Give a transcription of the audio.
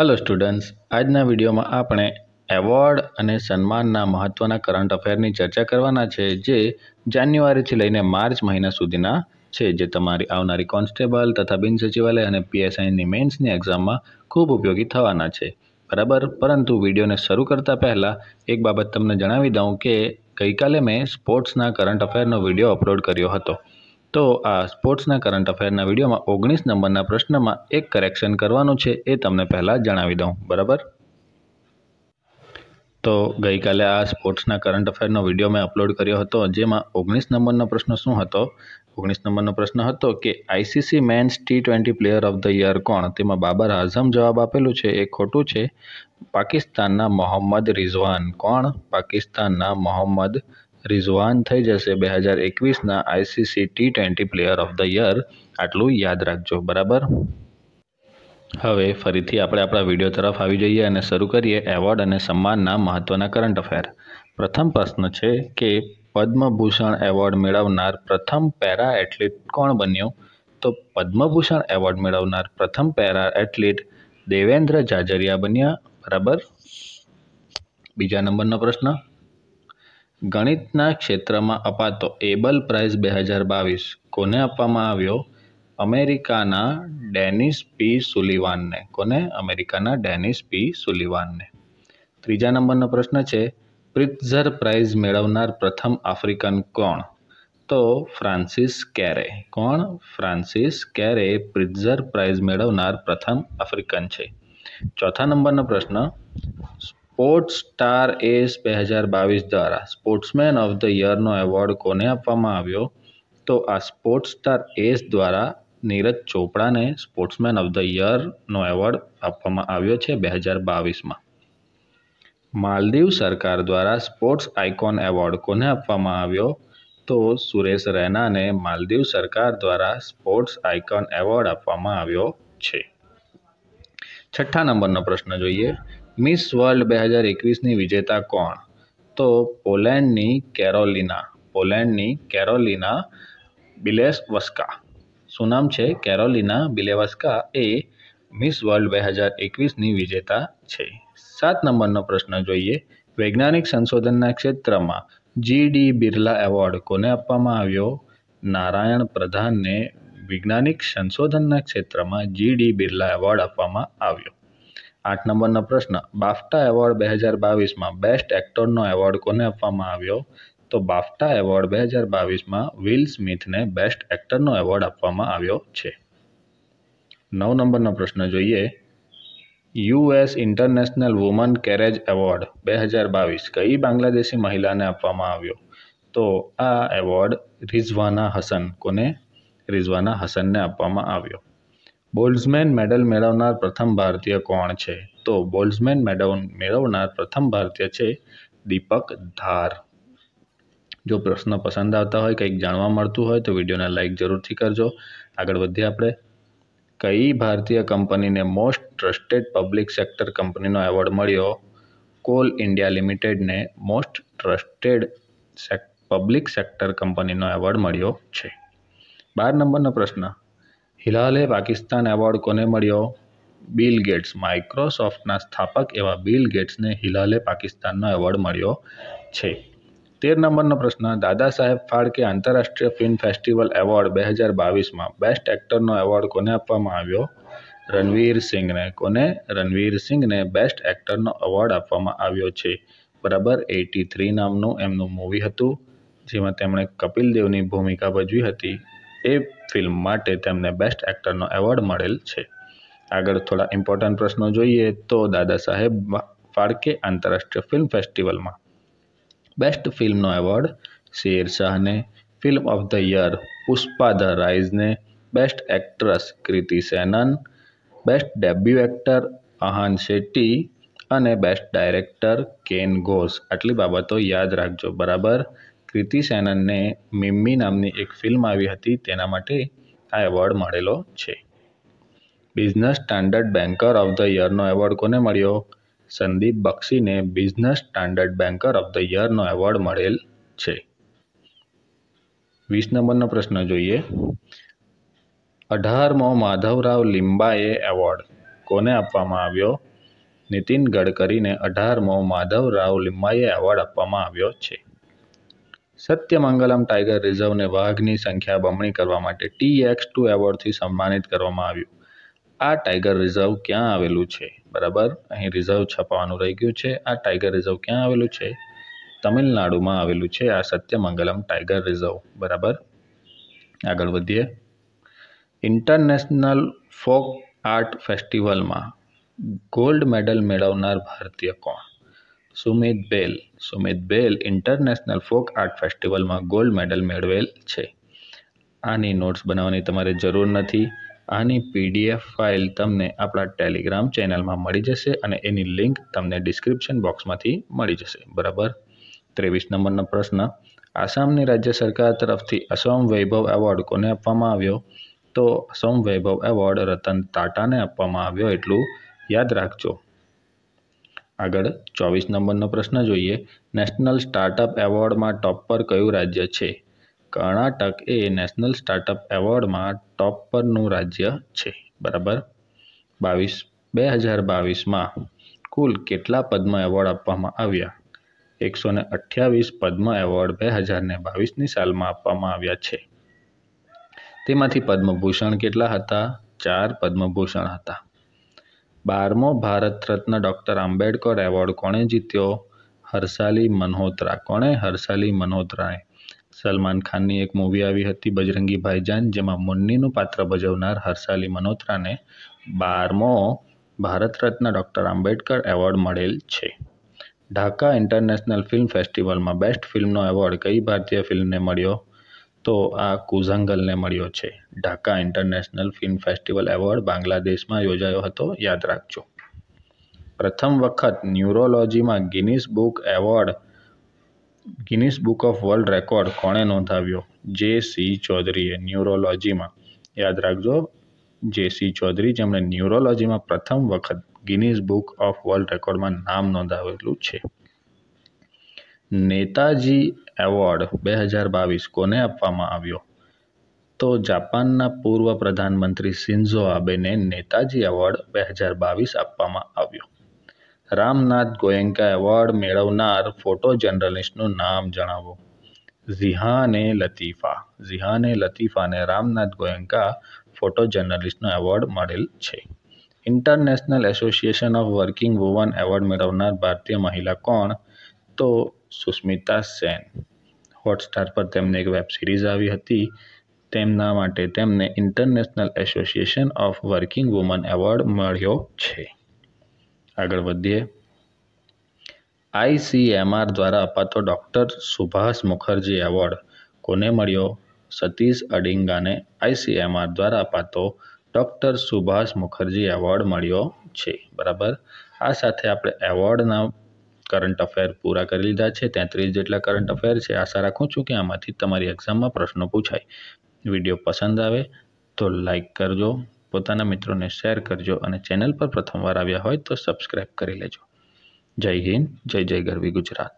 hello students આજના વિડીયોમાં આપણે એવોર્ડ અને સન્માનના મહત્ત્વના કરંટ અફેરની ચર્ચા કરવાના છે જે જાન્યુઆરીથી લઈને માર્ચ મહિના સુધીના છે જે તમારી આવનારી કોન્સ્ટેબલ તથા બિન સચિવાલય અને પીએસઆઈની મેન્સની એક્ઝામમાં ખૂબ ઉપયોગી થવાના છે બરાબર પરંતુ વિડીયોને શરૂ કરતાં પહેલાં એક બાબત તમને જણાવી દઉં કે ગઈકાલે મેં સ્પોર્ટ્સના કરંટ અફેરનો વિડીયો અપલોડ કર્યો હતો તો આ સ્પોર્ટ્સના કરંટ અફેરના વિડીયોમાં ઓગણીસ નંબરના પ્રશ્નમાં એક કરેક્શન કરવાનું છે એ તમને પહેલાં જણાવી દઉં બરાબર તો ગઈકાલે આ સ્પોર્ટ્સના કરંટ અફેરનો વિડીયો મેં અપલોડ કર્યો હતો જેમાં ઓગણીસ નંબરનો પ્રશ્ન શું હતો ઓગણીસ નંબરનો પ્રશ્ન હતો કે ICC men's T twenty player of the year કોણ તેમાં બાબર આઝમ જવાબ આપેલું છે એ ખોટું છે પાકિસ્તાનના મોહમ્મદ રિઝવાન કોણ પાકિસ્તાનના મોહમ્મદ રિઝવાન થઈ જશે બે હજાર એકવીસના ICC T twenty player of the year આટલું યાદ રાખજો બરાબર હવે ફરીથી આપણે આપણા વિડીયો તરફ આવી જઈએ અને શરૂ કરીએ એવોર્ડ અને સન્માનના મહત્ત્વના કરંટ અફેર પ્રથમ પ્રશ્ન છે કે પદ્મભૂષણ એવોર્ડ મેળવનાર પ્રથમ પેરા એથ્લીટ કોણ બન્યો તો પદ્મભૂષણ એવોર્ડ મેળવનાર પ્રથમ પેરા એથ્લીટ દેવેન્દ્ર જાજરિયા બન્યા બરાબર બીજા નંબરનો પ્રશ્ન ગણિતના ક્ષેત્રમાં અપાતો એબલ પ્રાઇઝ બે હજાર બાવીસ કોને આપવામાં આવ્યો અમેરિકાના ડેનિસ પી સુલિવાનને કોને અમેરિકાના ડેનિસ પી સુલિવાનને ત્રીજા નંબરનો પ્રશ્ન છે પ્રિત્ઝર પ્રાઇઝ મેળવનાર પ્રથમ આફ્રિકન કોણ તો ફ્રાન્સિસ કેરે કોણ ફ્રાન્સિસ કેરે પ્રિત્ઝર પ્રાઇઝ મેળવનાર પ્રથમ આફ્રિકન છે ચોથા નંબરનો પ્રશ્ન સ્પોર્ટ્સ સ્ટાર એસ બે હજાર બાવીસ દ્વારા સ્પોર્ટ્સમેન ઓફ ધ યરનો એવોર્ડ કોને આપવામાં આવ્યો તો આ સ્પોર્ટ્સ સ્ટાર એસ દ્વારા નીરજ ચોપડાને સ્પોર્ટ્સમેન ઓફ ધ યરનો એવોર્ડ આપવામાં આવ્યો છે બે હજાર બાવીસમાં માલદીવ સરકાર દ્વારા સ્પોર્ટ્સ આઇકોન એવોર્ડ કોને આપવામાં આવ્યો તો સુરેશ રૈનાને માલદીવ સરકાર દ્વારા સ્પોર્ટ્સ આઇકોન એવોર્ડ આપવામાં આવ્યો છે છઠ્ઠા નંબરનો પ્રશ્ન જોઈએ મિસ વર્લ્ડ બે હજાર એકવીસની વિજેતા કોણ તો પોલેન્ડની કેરોલિના પોલેન્ડની કેરોલિના બિલેવસ્કા શું નામ છે કેરોલિના બિલેવસ્કા એ મિસ વર્લ્ડ બે હજાર એકવીસની વિજેતા છે સાત નંબરનો પ્રશ્ન જોઈએ વૈજ્ઞાનિક સંશોધનના ક્ષેત્રમાં જી ડી બિરલા એવોર્ડ કોને આપવામાં આવ્યો નારાયણ પ્રધાનને વૈજ્ઞાનિક સંશોધનના ક્ષેત્રમાં જી ડી બિરલા એવોર્ડ આપવામાં આવ્યો આઠ નંબરનો પ્રશ્ન બાફટા એવોર્ડ બે હજાર બાવીસમાં બેસ્ટ એક્ટરનો એવોર્ડ કોને આપવામાં આવ્યો તો બાફટા એવોર્ડ બે હજાર બાવીસમાં વિલ સ્મિથને બેસ્ટ એક્ટરનો એવોર્ડ આપવામાં આવ્યો છે નવ નંબરનો પ્રશ્ન જોઈએ US international woman courage award બે હજાર બાવીસ કઈ બાંગ્લાદેશી મહિલાને આપવામાં આવ્યો તો આ એવોર્ડ રિઝવાના હસન કોને રિઝવાના હસનને આપવામાં આવ્યો બોલ્સમેન મેડલ મેળવનાર પ્રથમ ભારતીય કોણ છે તો બોલ્ટ્ઝમેન મેડલ મેળવનાર પ્રથમ ભારતીય છે દીપક ધાર જો પ્રશ્ન પસંદ આવતા હોય કંઈક જાણવા મળતું હોય તો વિડીયોને લાઇક જરૂરથી કરજો આગળ વધીએ આપણે કઈ ભારતીય કંપનીને મોસ્ટ ટ્રસ્ટેડ પબ્લિક સેક્ટર કંપનીનો એવોર્ડ મળ્યો કોલ ઇન્ડિયા લિમિટેડને મોસ્ટ ટ્રસ્ટેડ પબ્લિક સેક્ટર કંપનીનો એવોર્ડ મળ્યો છે બાર નંબરનો પ્રશ્ન હિલાલે પાકિસ્તાન એવોર્ડ કોને મળ્યો બિલ ગેટ્સ માઇક્રોસોફ્ટના સ્થાપક એવા બિલ ગેટ્સને હિલાલે પાકિસ્તાનનો એવોર્ડ મળ્યો છે તેર નંબરનો પ્રશ્ન દાદા સાહેબ ફાળકે આંતરરાષ્ટ્રીય ફિલ્મ ફેસ્ટિવલ એવોર્ડ બે હજાર બાવીસમાં બેસ્ટ એક્ટરનો એવોર્ડ કોને આપવામાં આવ્યો રણવીર સિંઘને કોને રણવીર સિંઘને બેસ્ટ એક્ટરનો એવોર્ડ આપવામાં આવ્યો છે બરાબર એટી થ્રી નામનું એમનું મૂવી હતું જેમાં તેમણે કપિલ દેવની ભૂમિકા ભજવી હતી એ ફિલ્મ માટે તેમને બેસ્ટ એક્ટરનો એવોર્ડ મળેલ છે આગળ થોડા ઇમ્પોર્ટન્ટ પ્રશ્નો જોઈએ તો દાદા સાહેબ ફાળકે આંતરરાષ્ટ્રીય ફિલ્મ ફેસ્ટિવલમાં બેસ્ટ ફિલ્મનો એવોર્ડ શેરશાહને film of the year Pushpa the રાઇઝને best actress Kriti Sanon best debut actor Ahan Shetty અને બેસ્ટ ડાયરેક્ટર કેન ઘોષ આટલી બાબતો યાદ રાખજો બરાબર કૃતિ સેનનને મિમ્મી નામની એક ફિલ્મ આવી હતી તેના માટે આ એવોર્ડ મળેલો છે business standard banker of the યરનો એવોર્ડ કોને મળ્યો સંદીપ બક્ષીને business standard banker of the યરનો એવોર્ડ મળેલ છે વીસ નંબરનો પ્રશ્ન જોઈએ અઢારમો માધવરાવ લિંબાએ એવોર્ડ કોને આપવામાં આવ્યો નીતિન ગડકરીને અઢારમો માધવરાવ લિંબાએ એવોર્ડ આપવામાં આવ્યો છે સત્યમંગલમ ટાઈગર રિઝર્વને વાઘની સંખ્યા બમણી કરવા માટે ટી એક્સ ટુ એવોર્ડથી સન્માનિત કરવામાં આવ્યું આ ટાઈગર રિઝર્વ ક્યાં આવેલું છે બરાબર અહીં રિઝર્વ છપાવાનું રહી ગયું છે આ ટાઈગર રિઝર્વ ક્યાં આવેલું છે તમિલનાડુમાં આવેલું છે આ સત્યમંગલમ ટાઈગર રિઝર્વ બરાબર આગળ વધીએ ઇન્ટરનેશનલ ફોક આર્ટ ફેસ્ટિવલમાં ગોલ્ડ મેડલ મેળવનાર ભારતીય કોણ Sumit Bel Sumit Bel international folk art ફેસ્ટિવલમાં ગોલ્ડ મેડલ મેળવેલ છે આની નોટ્સ બનાવવાની તમારે જરૂર નથી આની પીડીએફ ફાઇલ તમને આપણા ટેલિગ્રામ ચેનલમાં મળી જશે અને એની લિંક તમને ડિસ્ક્રિપ્શન બોક્સમાંથી મળી જશે બરાબર ત્રેવીસ નંબરનો પ્રશ્ન આસામની રાજ્ય સરકાર તરફથી અસમ વૈભવ એવોર્ડ કોને આપવામાં આવ્યો તો અસમ વૈભવ એવોર્ડ રતન ટાટાને આપવામાં આવ્યો એટલું યાદ રાખજો આગળ ચોવીસ નંબરનો પ્રશ્ન જોઈએ નેશનલ સ્ટાર્ટઅપ એવોર્ડમાં ટોપ પર કયું રાજ્ય છે કર્ણાટક એ નેશનલ સ્ટાર્ટઅપ એવોર્ડમાં ટોપ પરનું રાજ્ય છે બરાબર બાવીસ બે હજાર બાવીસમાં કુલ કેટલા પદ્મ એવોર્ડ આપવામાં આવ્યા એકસો ને અઠ્યાવીસ પદ્મ એવોર્ડ બે હજારને બાવીસની સાલમાં આપવામાં આવ્યા છે તેમાંથી પદ્મભૂષણ કેટલા હતા ચાર પદ્મભૂષણ હતા બારમો ભારત રત્ન ડૉક્ટર આંબેડકર એવોર્ડ કોણે જીત્યો હર્ષાલી મનહોત્રા કોણે હર્ષાલી મનહોત્રાએ સલમાન ખાનની એક મૂવી આવી હતી બજરંગી ભાઈજાન જેમાં મુન્નીનું પાત્ર ભજવનાર હર્ષાલી મનોત્રાને બારમો ભારત રત્ન ડૉક્ટર આંબેડકર એવોર્ડ મળેલ છે ઢાકા ઇન્ટરનેશનલ ફિલ્મ ફેસ્ટિવલમાં બેસ્ટ ફિલ્મનો એવોર્ડ કઈ ભારતીય ફિલ્મને મળ્યો તો આ કુઝાંગલને મળ્યો છે Dhaka international film festival award બાંગ્લાદેશમાં યોજાયો હતો યાદ રાખજો પ્રથમ વખત ન્યુરોલોજીમાં Guinness book award Guinness book of world record કોણે નોંધાવ્યો જે સી ચૌધરીએ ન્યુરોલોજીમાં યાદ રાખજો જે સી ચૌધરી જેમણે ન્યુરોલોજીમાં પ્રથમ વખત ગિનિસ બુક ઓફ વર્લ્ડ રેકોર્ડમાં નામ નોંધાવેલું છે નેતાજી એવોર્ડ બે હજાર બાવીસ કોને આપવામાં આવ્યો તો જાપાનના પૂર્વ પ્રધાનમંત્રી શિન્ઝો આબેને નેતાજી એવોર્ડ બે હજાર બાવીસ આપવામાં આવ્યો રામનાથ ગોયંકા એવોર્ડ મેળવનાર ફોટો જર્નલિસ્ટનું નામ જણાવો ઝિહાને લતીફા ઝિહાને લતીફાને રામનાથ ગોયંકા ફોટો જર્નલિસ્ટનો એવોર્ડ મળેલ છે international association of working woman award મેળવનાર ભારતીય મહિલા કોણ તો સુસ્મિતા સેન હોટસ્ટાર પર તેમને એક વેબ સિરીઝ આવી હતી તેમના માટે તેમને international association of working woman award મળ્યો છે આગળ વધીએ આઈસીએમઆર દ્વારા અપાતો ડૉક્ટર સુભાષ મુખર્જી એવોર્ડ કોને મળ્યો સતીશ અડિંગાને આઈસીએમઆર દ્વારા અપાતો ડૉક્ટર સુભાષ મુખર્જી એવોર્ડ મળ્યો છે બરાબર આ સાથે આપણે એવોર્ડના કરંટ અફેર પૂરા કરી લીધા છે તેત્રીસ જેટલા કરંટ અફેર છે આશા રાખું છું કે આમાંથી તમારી એક્ઝામમાં પ્રશ્નો પૂછાય વિડીયો પસંદ આવે તો લાઈક કરજો પોતાના મિત્રોને શેર કરજો અને ચેનલ પર પ્રથમવાર આવ્યા હોય તો સબસ્ક્રાઈબ કરી લેજો જય હિન્દ જય જય ગરવી ગુજરાત